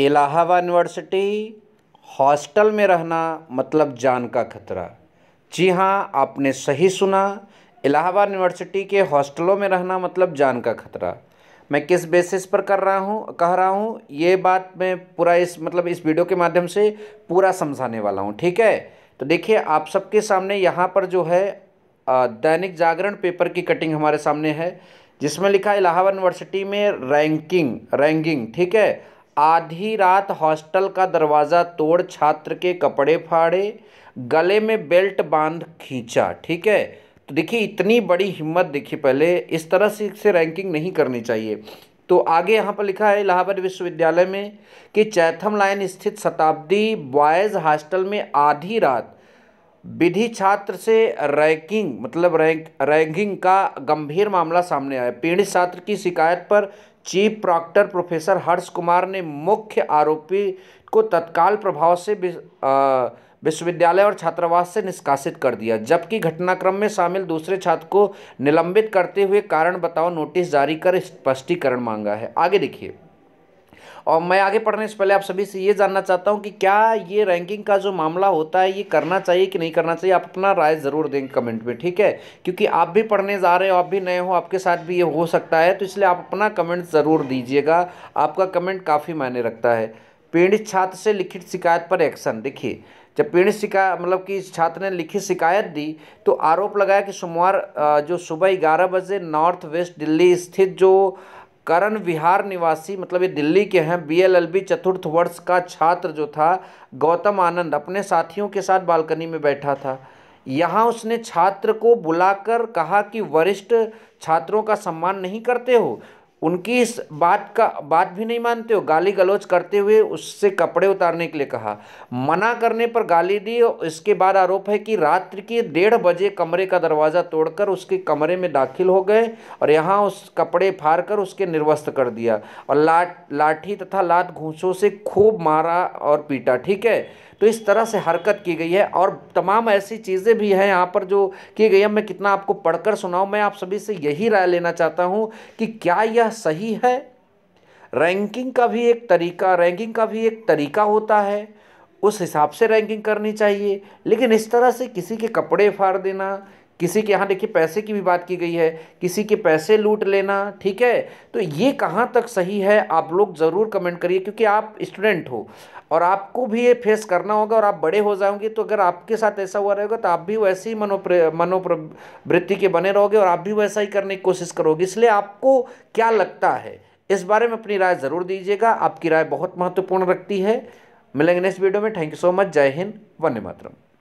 Allahabad university hostel में रहना मतलब जान का खतरा जी हाँ आपने सही सुना इलाहाबाद यूनिवर्सिटी के हॉस्टलों में रहना मतलब जान का खतरा मैं किस बेसिस पर कर रहा हूँ कह रहा हूँ ये बात मैं पूरा इस मतलब इस वीडियो के माध्यम से पूरा समझाने वाला हूँ ठीक है तो देखिए आप सबके सामने यहाँ पर जो है दैनिक जागरण पेपर की कटिंग हमारे सामने है जिसमें लिखा इलाहाबाद यूनिवर्सिटी में रैंकिंग रैंकिंग ठीक है आधी रात हॉस्टल का दरवाज़ा तोड़ छात्र के कपड़े फाड़े गले में बेल्ट बांध खींचा ठीक है तो देखिए इतनी बड़ी हिम्मत देखिए पहले इस तरह से इसे रैंकिंग नहीं करनी चाहिए तो आगे यहाँ पर लिखा है इलाहाबाद विश्वविद्यालय में कि चैथम लाइन स्थित शताब्दी बॉयज़ हॉस्टल में आधी रात विधि छात्र से रैंकिंग मतलब रैंक रैंकिंग का गंभीर मामला सामने आया पीड़ित छात्र की शिकायत पर chief proctor professor Harsh Kumar ने मुख्य आरोपी को तत्काल प्रभाव से विश्वविद्यालय और छात्रावास से निष्कासित कर दिया जबकि घटनाक्रम में शामिल दूसरे छात्र को निलंबित करते हुए कारण बताओ नोटिस जारी कर स्पष्टीकरण मांगा है आगे देखिए और मैं आगे पढ़ने से पहले आप सभी से ये जानना चाहता हूँ कि क्या ये रैंकिंग का जो मामला होता है ये करना चाहिए कि नहीं करना चाहिए आप अपना राय ज़रूर देंगे कमेंट में ठीक है क्योंकि आप भी पढ़ने जा रहे हो आप भी नए हो आपके साथ भी ये हो सकता है तो इसलिए आप अपना कमेंट ज़रूर दीजिएगा आपका कमेंट काफ़ी मायने रखता है पीड़ित छात्र से लिखित शिकायत पर एक्शन देखिए जब पीड़ित शिकायत मतलब कि इस छात्र ने लिखित शिकायत दी तो आरोप लगाया कि सोमवार जो सुबह ग्यारह बजे नॉर्थ वेस्ट दिल्ली स्थित जो करण विहार निवासी मतलब ये दिल्ली के हैं बीएलएलबी चतुर्थ वर्ष का छात्र जो था गौतम आनंद अपने साथियों के साथ बालकनी में बैठा था यहाँ उसने छात्र को बुलाकर कहा कि वरिष्ठ छात्रों का सम्मान नहीं करते हो उनकी इस बात का बात भी नहीं मानते हो गाली गलौज करते हुए उससे कपड़े उतारने के लिए कहा मना करने पर गाली दी और इसके बाद आरोप है कि रात्रि के डेढ़ बजे कमरे का दरवाज़ा तोड़कर उसके कमरे में दाखिल हो गए और यहाँ उस कपड़े फाड़ कर उसके निर्वस्त कर दिया और लाठ लाठी तथा लात घूसों से खूब मारा और पीटा ठीक है तो इस तरह से हरकत की गई है और तमाम ऐसी चीज़ें भी हैं यहाँ पर जो की गई है मैं कितना आपको पढ़कर सुनाऊँ मैं आप सभी से यही राय लेना चाहता हूँ कि क्या यह सही है रैंकिंग का भी एक तरीका रैंकिंग का भी एक तरीका होता है उस हिसाब से रैंकिंग करनी चाहिए लेकिन इस तरह से किसी के कपड़े फाड़ देना किसी के यहाँ देखिए पैसे की भी बात की गई है किसी के पैसे लूट लेना ठीक है तो ये कहाँ तक सही है आप लोग ज़रूर कमेंट करिए क्योंकि आप स्टूडेंट हो और आपको भी ये फेस करना होगा और आप बड़े हो जाओगे तो अगर आपके साथ ऐसा हुआ रहेगा तो आप भी वैसे ही मनोप्र मनोप्रवृत्ति के बने रहोगे और आप भी वैसा ही करने की कोशिश करोगे इसलिए आपको क्या लगता है इस बारे में अपनी राय ज़रूर दीजिएगा आपकी राय बहुत महत्वपूर्ण रखती है मिलेंगे नेक्स्ट वीडियो में thank you so much Jai Hind वन्य मातरम